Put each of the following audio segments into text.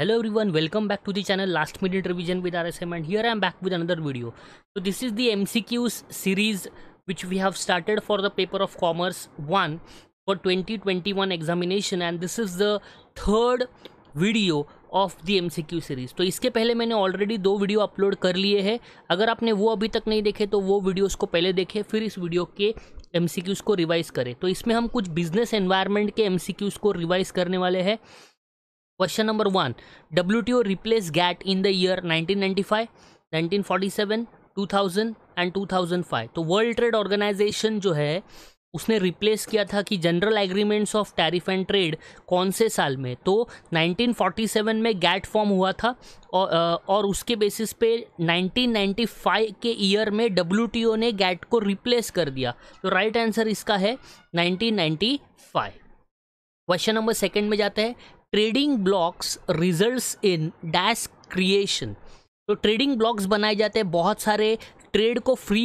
hello everyone welcome back to the channel last minute revision with R S M and here I am back with another video तो this is the quiz series which we have started for the paper of commerce one for twenty twenty one examination and this is the third video of the M C Q series तो इसके पहले मैंने already दो video upload कर लिए हैं अगर आपने वो अभी तक नहीं देखे तो वो वीडियोज़ को पहले देखे फिर इस वीडियो के एम सी क्यूज को रिवाइज़ करें तो इसमें हम कुछ बिजनेस एन्वायरमेंट के एम सी क्यूज़ को रिवाइज़ करने वाले हैं question number GATT in the year nineteen GATT five nineteen year 1995, 1947, 2000 and 2005 तो वर्ल्ड ट्रेड ऑर्गेनाइजेशन जो है उसने रिप्लेस किया था कि general agreements of tariff and trade कौन से साल में तो 1947 में गैट फॉर्म हुआ था और, और उसके बेसिस पे 1995 के ईयर में डब्ल्यू ने गैट को रिप्लेस कर दिया तो राइट आंसर इसका है 1995 क्वेश्चन नंबर सेकंड में जाते हैं trading blocs results in dash creation तो ट्रेडिंग ब्लॉक्स बनाए जाते हैं बहुत सारे ट्रेड को फ्री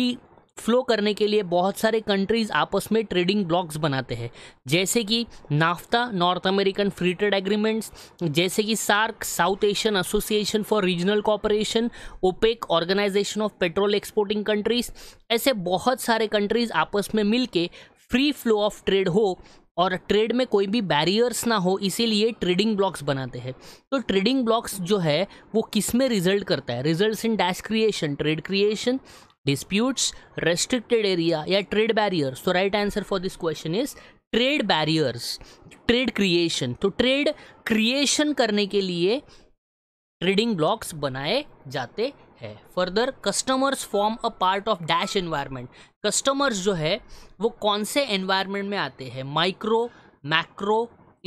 फ्लो करने के लिए बहुत सारे कंट्रीज आपस में ट्रेडिंग ब्लॉक्स बनाते हैं जैसे कि NAFTA North American free trade agreements जैसे कि SAARC South Asian association for regional cooperation OPEC organisation of petrol exporting countries ऐसे बहुत सारे कंट्रीज आपस में मिलके फ्री फ्लो ऑफ ट्रेड हो और ट्रेड में कोई भी बैरियर्स ना हो इसीलिए ट्रेडिंग ब्लॉक्स बनाते हैं तो ट्रेडिंग ब्लॉक्स जो है वो किस में रिजल्ट करता है result in dash creation trade creation disputes restricted area या ट्रेड बैरियर्स तो right answer for this question is trade barriers trade creation तो ट्रेड क्रिएशन करने के लिए ट्रेडिंग ब्लॉक्स बनाए जाते हैं further customers form a part of dash environment customers जो है वो कौन से एनवायरनमेंट में आते हैं माइक्रो मैक्रो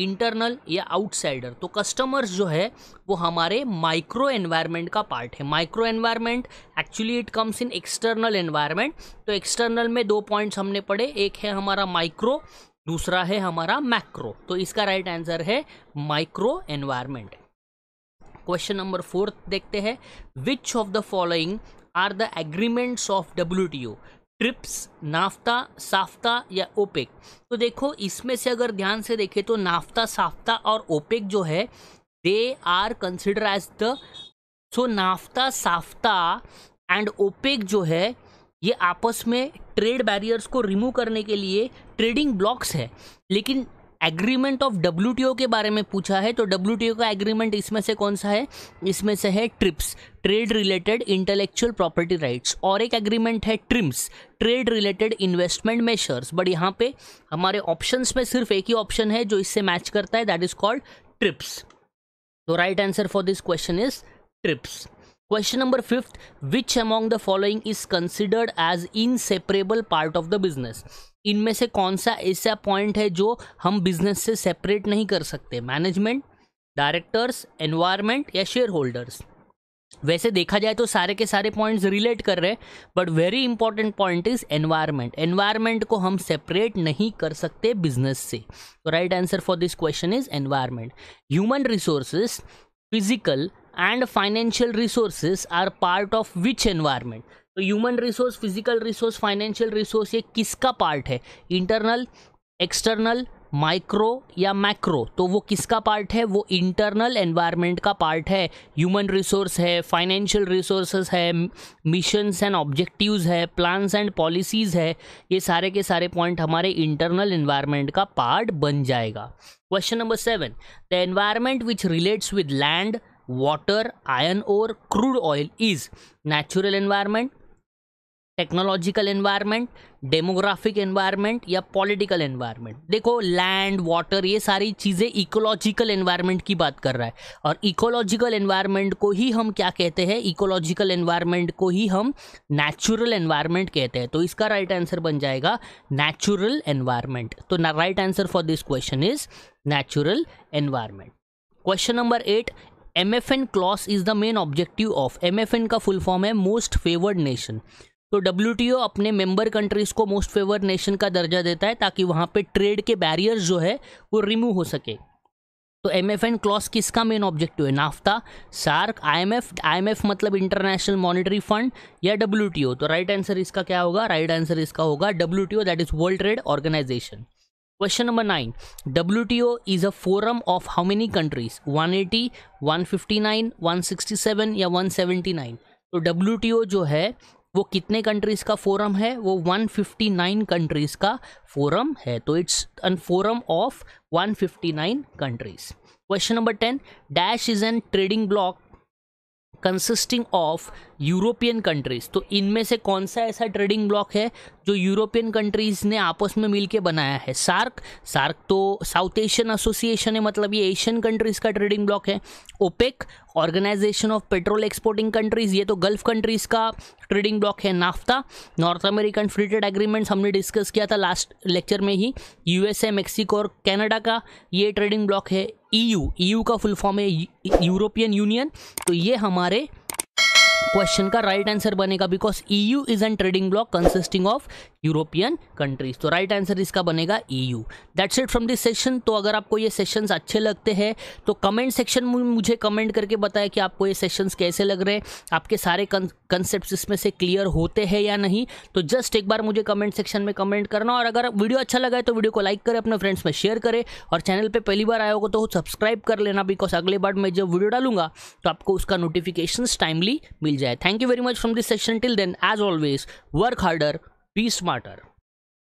इंटरनल या आउटसाइडर तो कस्टमर्स जो है वो हमारे माइक्रो एनवायरनमेंट का पार्ट है micro environment actually it comes in external environment तो एक्सटर्नल में दो पॉइंट्स हमने पढ़े एक है हमारा माइक्रो दूसरा है हमारा मैक्रो तो इसका राइट right आंसर है micro environment question number fourth देखते हैं which of the following are the agreements of W T O TRIPS NAFTA SAFTA या ओपेक तो देखो इसमें से अगर ध्यान से देखें तो नाफ्ता साफ्ता और ओपेक जो है they are consider as the so NAFTA SAFTA and OPEC जो है ये आपस में ट्रेड बैरियर्स को रिमूव करने के लिए ट्रेडिंग ब्लॉक्स है लेकिन एग्रीमेंट ऑफ डब्ल्यू के बारे में पूछा है तो डब्ल्यू का एग्रीमेंट इसमें से कौन सा है इसमें से है TRIPS trade related intellectual property rights और एक एग्रीमेंट है TRIMS trade related investment measures but यहाँ पे हमारे ऑप्शंस में सिर्फ एक ही ऑप्शन है जो इससे मैच करता है दैट इज कॉल्ड ट्रिप्स तो right answer for this question is TRIPS question number fifth which among the following is considered as inseparable part of the business इनमें से कौन सा ऐसा पॉइंट है जो हम बिजनेस से सेपरेट नहीं कर सकते मैनेजमेंट डायरेक्टर्स एनवायरमेंट या शेयर होल्डर्स वैसे देखा जाए तो सारे के सारे पॉइंट्स रिलेट कर रहे हैं but very important point is environment environment को हम सेपरेट नहीं कर सकते बिजनेस से तो right answer for this question is environment human resources physical and financial resources are part of which environment तो human resource physical resource financial resource ये किसका पार्ट है इंटरनल एक्सटर्नल माइक्रो या मैक्रो तो वो किसका पार्ट है वो इंटरनल एनवायरनमेंट का पार्ट है ह्यूमन रिसोर्स है फाइनेंशियल रिसोर्स है मिशंस एंड ऑब्जेक्टिव्स है प्लान्स एंड पॉलिसीज़ है ये सारे के सारे पॉइंट हमारे इंटरनल एनवायरनमेंट का पार्ट बन जाएगा question number seven the environment which relates with land water iron और crude oil is natural environment technological environment demographic environment या पॉलिटिकल एनवायरनमेंट देखो लैंड वाटर ये सारी चीज़ें इकोलॉजिकल एनवायरनमेंट की बात कर रहा है और इकोलॉजिकल एनवायरनमेंट को ही हम क्या कहते हैं इकोलॉजिकल एनवायरनमेंट को ही हम नेचुरल एनवायरनमेंट कहते हैं तो इसका राइट right आंसर बन जाएगा नेचुरल एनवायरनमेंट तो right answer for this question is natural environment question number eight M F N clause is the main objective of M F N का फुल फॉर्म है most favoured nation तो W अपने member countries को most favour nation का दर्जा देता है ताकि वहाँ पे ट्रेड के बैरियर्स जो है वो रिमूव हो सके तो एम एफ एन क्लॉस किसका मेन ऑब्जेक्टिव है नाफ्ता सार्क एम एफ मतलब इंटरनेशनल मॉनिटरी फंड या डब्ल्यू तो राइट आंसर इसका क्या होगा राइट आंसर इसका होगा W that is world trade organisation question number nine W T O is a forum of how many countries one one eighty fifty nine one sixty seven या one nine तो W T O जो है वो कितने countries का forum है वो 159 countries का फोरम है तो it's an forum of 159 countries question number ten dash is an trading bloc consisting of European countries तो इनमें से कौन सा ऐसा ट्रेडिंग ब्लॉक है जो यूरोपियन कंट्रीज ने आपस में मिलकर बनाया है सार्क सार्क तो साउथ एशियन एसोसिएशन है मतलब ये एशियन कंट्रीज का ट्रेडिंग ब्लॉक है OPEC organisation of petrol exporting countries ये तो गल्फ कंट्रीज का ट्रेडिंग ब्लॉक है NAFTA North American free trade agreements हमने डिस्कस किया था लास्ट लेक्चर में ही यूएसए मेक्सिको और कैनेडा का ये ट्रेडिंग ब्लॉक है ईयू e ईयू e का फुल फॉर्म है यूरोपियन यूनियन तो ये हमारे क्वेश्चन का राइट आंसर बनेगा because E U is an trading bloc consisting of European countries तो राइट आंसर इसका बनेगा EU that's it from this session तो अगर आपको ये सेशंस अच्छे लगते हैं तो कमेंट सेक्शन में मुझे कमेंट करके बताएं कि आपको ये सेशंस कैसे लग रहे हैं आपके सारे कंसेप्ट इसमें से क्लियर होते हैं या नहीं तो जस्ट एक बार मुझे कमेंट सेक्शन में कमेंट करना और अगर वीडियो अच्छा लगा है तो वीडियो को लाइक करें अपने फ्रेंड्स में शेयर करें और चैनल पर पहली बार आया होगा तो सब्सक्राइब कर लेना बिकॉज अगले बार मैं जब वीडियो डालूंगा तो आपको उसका नोटिफिकेशन टाइमली मिल जाए thank you very much from this session till then as always work harder be smarter